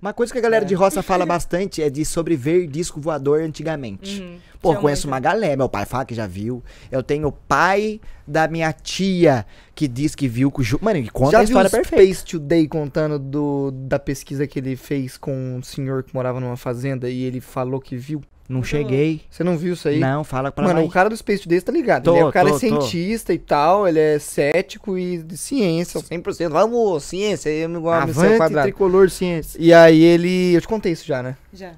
Uma coisa que a galera é. de roça fala bastante é de sobre ver disco voador antigamente. Uhum, Pô, conheço uma galera, meu pai fala que já viu. Eu tenho o pai da minha tia que diz que viu com o Mano, e conta já a história viu perfeita. Space Today contando do, da pesquisa que ele fez com um senhor que morava numa fazenda e ele falou que viu? Não cheguei. Você não viu isso aí? Não, fala pra mim. Mano, mais. o cara do Space Days tá ligado. Tô, ele é, o cara tô, é cientista tô. e tal, ele é cético e de ciência. 100%. Vamos, ciência. Eu me gosto quadrado. tricolor de ciência. E aí ele... Eu te contei isso já, né? Já.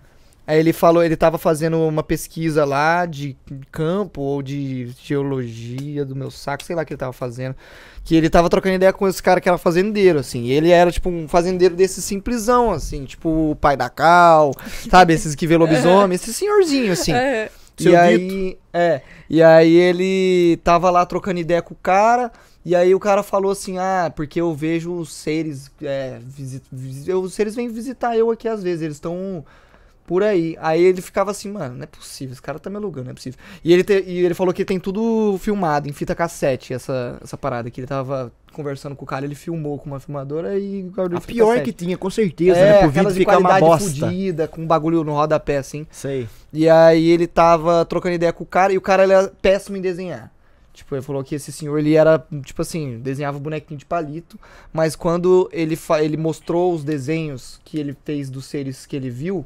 Aí ele falou, ele tava fazendo uma pesquisa lá de campo ou de geologia do meu saco, sei lá o que ele tava fazendo. Que ele tava trocando ideia com esse cara que era fazendeiro, assim. ele era, tipo, um fazendeiro desse simplesão, assim, tipo o pai da cal, sabe? Esses que vê lobisomem, esse senhorzinho, assim. É. e aí, é, e aí ele tava lá trocando ideia com o cara. E aí o cara falou assim, ah, porque eu vejo os seres, é, visit, os seres vêm visitar eu aqui às vezes, eles estão por aí. Aí ele ficava assim, mano, não é possível, esse cara tá me alugando, não é possível. E ele, te, e ele falou que tem tudo filmado em fita cassete, essa, essa parada, que ele tava conversando com o cara, ele filmou com uma filmadora e guardou A pior é cassete. que tinha, com certeza, né? é, né? por vídeo ficar uma bosta. Fudida, com um bagulho no rodapé, assim. Sei. E aí ele tava trocando ideia com o cara, e o cara era péssimo em desenhar. Tipo, ele falou que esse senhor, ele era, tipo assim, desenhava bonequinho de palito, mas quando ele, ele mostrou os desenhos que ele fez dos seres que ele viu,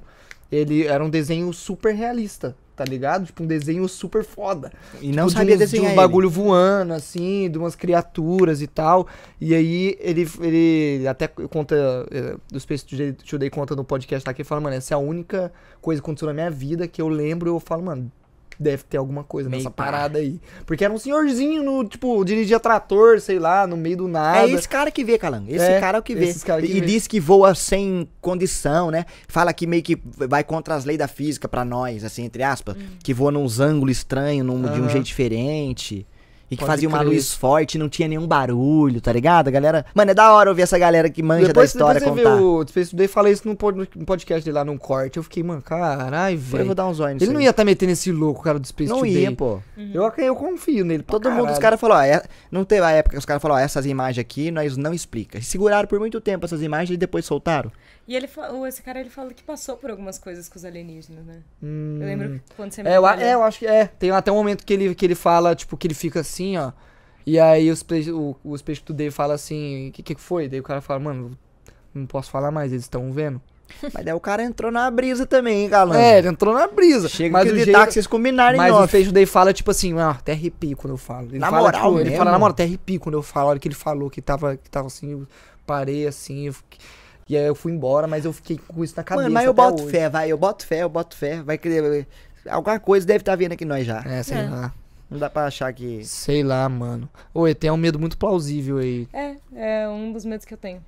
ele era um desenho super realista, tá ligado? Tipo, um desenho super foda. E não tipo, sabia de uns, desenhar. De um bagulho ele. voando, assim, de umas criaturas e tal. E aí ele, ele até conta. É, eh, do Space Today conta no podcast lá que ele fala, mano, essa é a única coisa que aconteceu na minha vida que eu lembro e eu falo, mano, deve ter alguma coisa Meio nessa parada aí. Porque era um senhorzinho, no, tipo, dirigia trator, sei lá, no meio do nada. É esse cara que vê, Calan. Esse é, cara é o que vê. Que e vê. diz que voa sem condição, né? Fala que meio que vai contra as leis da física para nós, assim, entre aspas. Hum. Que voa nos ângulos estranhos, num, uhum. de um jeito diferente. E que Pode fazia uma crer. luz forte, não tinha nenhum barulho, tá ligado? A galera. Mano, é da hora ouvir essa galera que manja depois, da história depois você Viu, depois eu falei isso no podcast dele lá num corte. Eu fiquei, mano, caralho, velho. Eu vou dar uns zóio nisso. Ele não ia estar tá metendo esse louco, cara, do Space Não Today. ia, pô. Uhum. Eu, eu confio nele. Todo caralho. mundo, os caras falaram, ó, é... não teve a época que os caras falaram, ó, essas imagens aqui nós não explica. Seguraram por muito tempo essas imagens e depois soltaram. E ele esse cara ele falou que passou por algumas coisas com os alienígenas, né? Hum. Eu lembro hum. quando você me é, né? é, eu acho que é. Tem até um momento que ele, que ele fala, tipo, que ele fica assim assim, ó. E aí os, o, os peixes do Dave falam assim, o que, que foi? Daí o cara fala, mano, não posso falar mais, eles estão vendo. Mas daí o cara entrou na brisa também, hein, galã? É, ele entrou na brisa. Chega mas o jeito, que vocês combinarem, Mas off. o Peixe do Day fala, tipo assim, ah, até arrepio quando eu falo. Ele na fala, moral, tipo, Ele fala, na moral, até arrepio quando eu falo. A que ele falou que tava, que tava assim, eu parei assim, eu fiquei... E aí eu fui embora, mas eu fiquei com isso na cabeça. Mano, mas eu boto hoje. fé, vai, eu boto fé, eu boto fé. Vai querer. Alguma coisa deve estar tá vindo aqui nós já. É, sei é. lá. Não dá pra achar que. Sei lá, mano. Ô, tem um medo muito plausível aí. É, é um dos medos que eu tenho.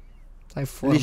Sai fora.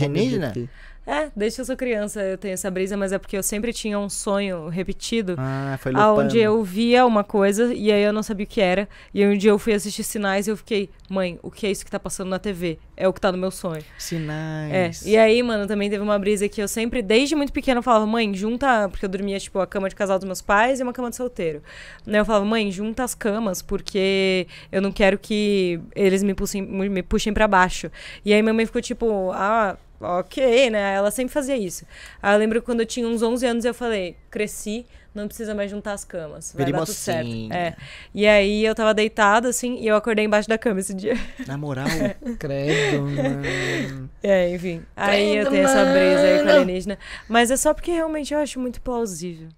É, desde que eu sou criança eu tenho essa brisa, mas é porque eu sempre tinha um sonho repetido. Ah, foi lupando. Onde eu via uma coisa e aí eu não sabia o que era. E aí um dia eu fui assistir sinais e eu fiquei, mãe, o que é isso que tá passando na TV? É o que tá no meu sonho. É. Sinais. É. E aí, mano, também teve uma brisa que eu sempre, desde muito pequena, falava, mãe, junta. Porque eu dormia, tipo, a cama de casal dos meus pais e uma cama de solteiro. Né? Eu falava, mãe, junta as camas, porque eu não quero que eles me puxem, me puxem pra baixo. E aí minha mãe ficou tipo, ah, ok, né? Ela sempre fazia isso. Aí eu lembro quando eu tinha uns 11 anos eu falei, cresci, não precisa mais juntar as camas. Vai dar tudo certo. É. E aí eu tava deitada, assim, e eu acordei embaixo da cama esse dia. Na moral, é. credo, mano. É, enfim. Credo, aí eu tenho mano. essa brisa aí com alienígena. Mas é só porque realmente eu acho muito plausível.